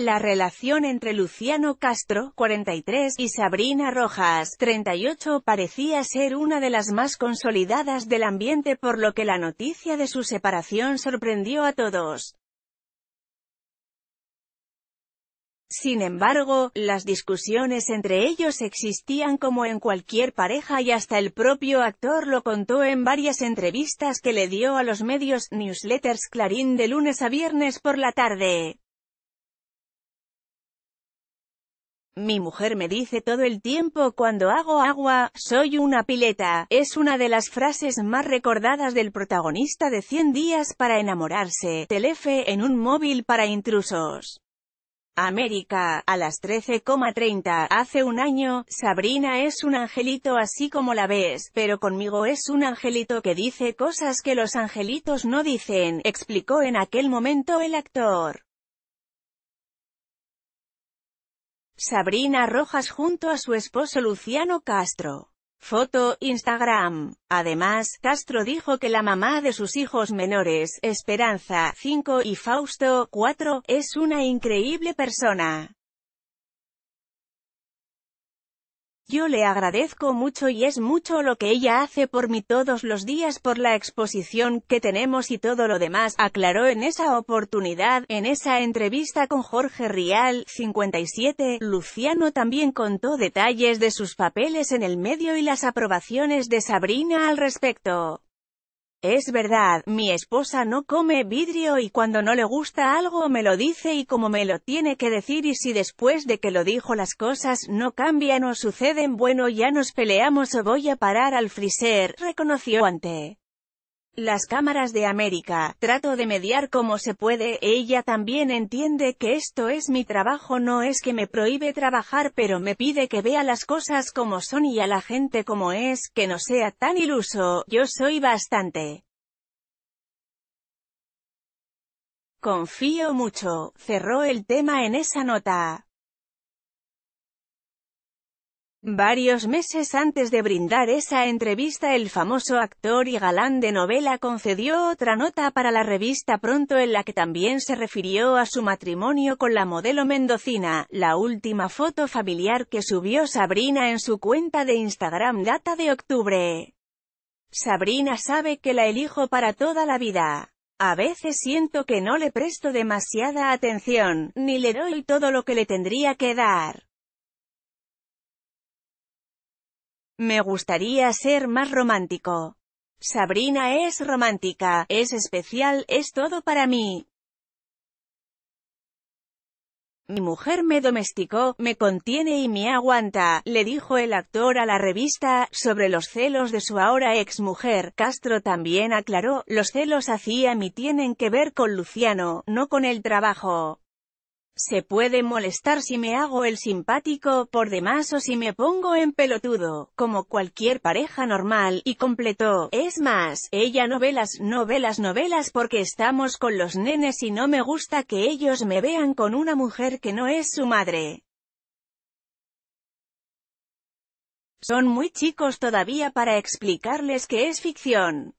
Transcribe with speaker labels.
Speaker 1: La relación entre Luciano Castro, 43, y Sabrina Rojas, 38, parecía ser una de las más consolidadas del ambiente por lo que la noticia de su separación sorprendió a todos. Sin embargo, las discusiones entre ellos existían como en cualquier pareja y hasta el propio actor lo contó en varias entrevistas que le dio a los medios newsletters Clarín de lunes a viernes por la tarde. Mi mujer me dice todo el tiempo cuando hago agua, soy una pileta, es una de las frases más recordadas del protagonista de 100 días para enamorarse, Telefe en un móvil para intrusos. América, a las 13,30, hace un año, Sabrina es un angelito así como la ves, pero conmigo es un angelito que dice cosas que los angelitos no dicen, explicó en aquel momento el actor. Sabrina Rojas junto a su esposo Luciano Castro. Foto, Instagram. Además, Castro dijo que la mamá de sus hijos menores, Esperanza, 5, y Fausto, 4, es una increíble persona. Yo le agradezco mucho y es mucho lo que ella hace por mí todos los días por la exposición que tenemos y todo lo demás, aclaró en esa oportunidad, en esa entrevista con Jorge Rial, 57, Luciano también contó detalles de sus papeles en el medio y las aprobaciones de Sabrina al respecto. Es verdad, mi esposa no come vidrio y cuando no le gusta algo me lo dice y como me lo tiene que decir y si después de que lo dijo las cosas no cambian o suceden bueno ya nos peleamos o voy a parar al freezer, reconoció ante las cámaras de América, trato de mediar como se puede, ella también entiende que esto es mi trabajo no es que me prohíbe trabajar pero me pide que vea las cosas como son y a la gente como es, que no sea tan iluso, yo soy bastante. Confío mucho, cerró el tema en esa nota. Varios meses antes de brindar esa entrevista el famoso actor y galán de novela concedió otra nota para la revista Pronto en la que también se refirió a su matrimonio con la modelo mendocina. La última foto familiar que subió Sabrina en su cuenta de Instagram data de octubre. Sabrina sabe que la elijo para toda la vida. A veces siento que no le presto demasiada atención, ni le doy todo lo que le tendría que dar. Me gustaría ser más romántico. Sabrina es romántica, es especial, es todo para mí. Mi mujer me domesticó, me contiene y me aguanta, le dijo el actor a la revista, sobre los celos de su ahora mujer. Castro también aclaró, los celos hacia mí tienen que ver con Luciano, no con el trabajo. Se puede molestar si me hago el simpático por demás o si me pongo en pelotudo, como cualquier pareja normal, y completó, es más, ella novelas, novelas, novelas porque estamos con los nenes y no me gusta que ellos me vean con una mujer que no es su madre. Son muy chicos todavía para explicarles que es ficción.